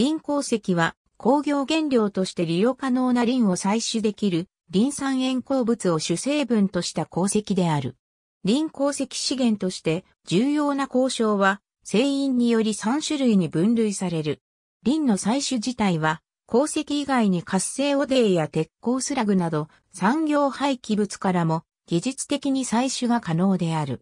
林鉱石は工業原料として利用可能な林を採取できる林酸塩鉱物を主成分とした鉱石である。林鉱石資源として重要な鉱床は製飲により3種類に分類される。林の採取自体は鉱石以外に活性汚泥や鉄鋼スラグなど産業廃棄物からも技術的に採取が可能である。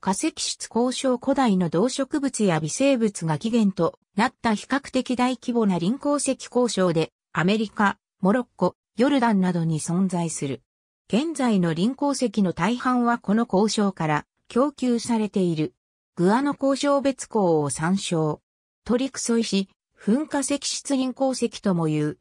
化石質交渉古代の動植物や微生物が起源となった比較的大規模な臨鉱石交渉で、アメリカ、モロッコ、ヨルダンなどに存在する。現在の臨鉱石の大半はこの交渉から供給されている。グアノ交渉別項を参照。トリクソイシ、噴火石質臨鉱石とも言う。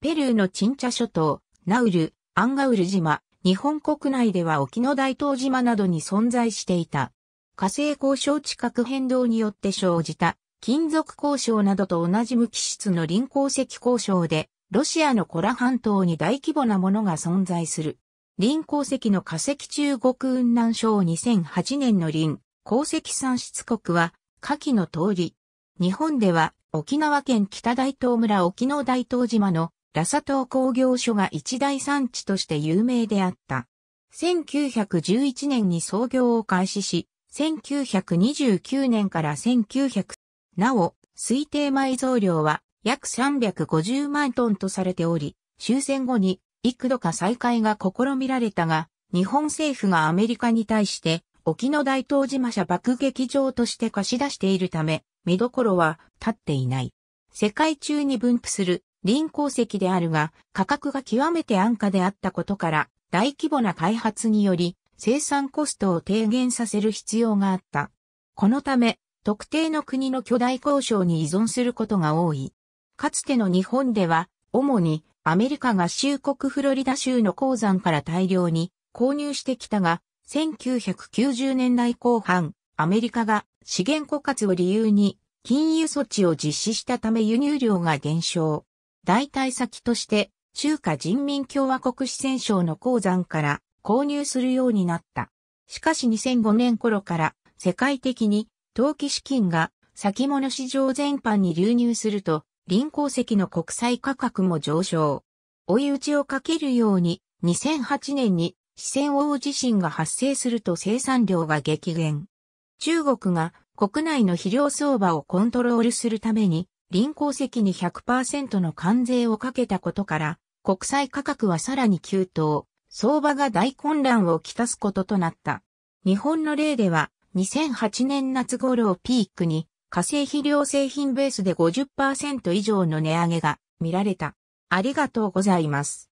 ペルーのチンチャ諸島、ナウル、アンガウル島、日本国内では沖の大東島などに存在していた。火星交渉地殻変動によって生じた金属交渉などと同じ無機質の臨鉱石交渉で、ロシアのコラ半島に大規模なものが存在する。臨鉱石の化石中国雲南省2008年の臨鉱石産出国は下記の通り。日本では沖縄県北大東村沖の大東島のラサ島工業所が一大産地として有名であった。1911年に創業を開始し、1929年から1900、なお、推定埋蔵量は約350万トンとされており、終戦後に幾度か再開が試みられたが、日本政府がアメリカに対して沖の大東島社爆撃場として貸し出しているため、見どころは立っていない。世界中に分布する臨鉱石であるが、価格が極めて安価であったことから、大規模な開発により、生産コストを低減させる必要があった。このため、特定の国の巨大交渉に依存することが多い。かつての日本では、主にアメリカ合衆国フロリダ州の鉱山から大量に購入してきたが、1990年代後半、アメリカが資源枯渇を理由に金融措置を実施したため輸入量が減少。代替先として中華人民共和国四川省の鉱山から購入するようになった。しかし2005年頃から世界的に投機資金が先物市場全般に流入すると、臨鉱石の国際価格も上昇。追い打ちをかけるように、2008年に四川大地震が発生すると生産量が激減。中国が国内の肥料相場をコントロールするために、臨鉱石に100%の関税をかけたことから、国際価格はさらに急騰。相場が大混乱をきたすこととなった。日本の例では、2008年夏頃をピークに、化成肥料製品ベースで50%以上の値上げが見られた。ありがとうございます。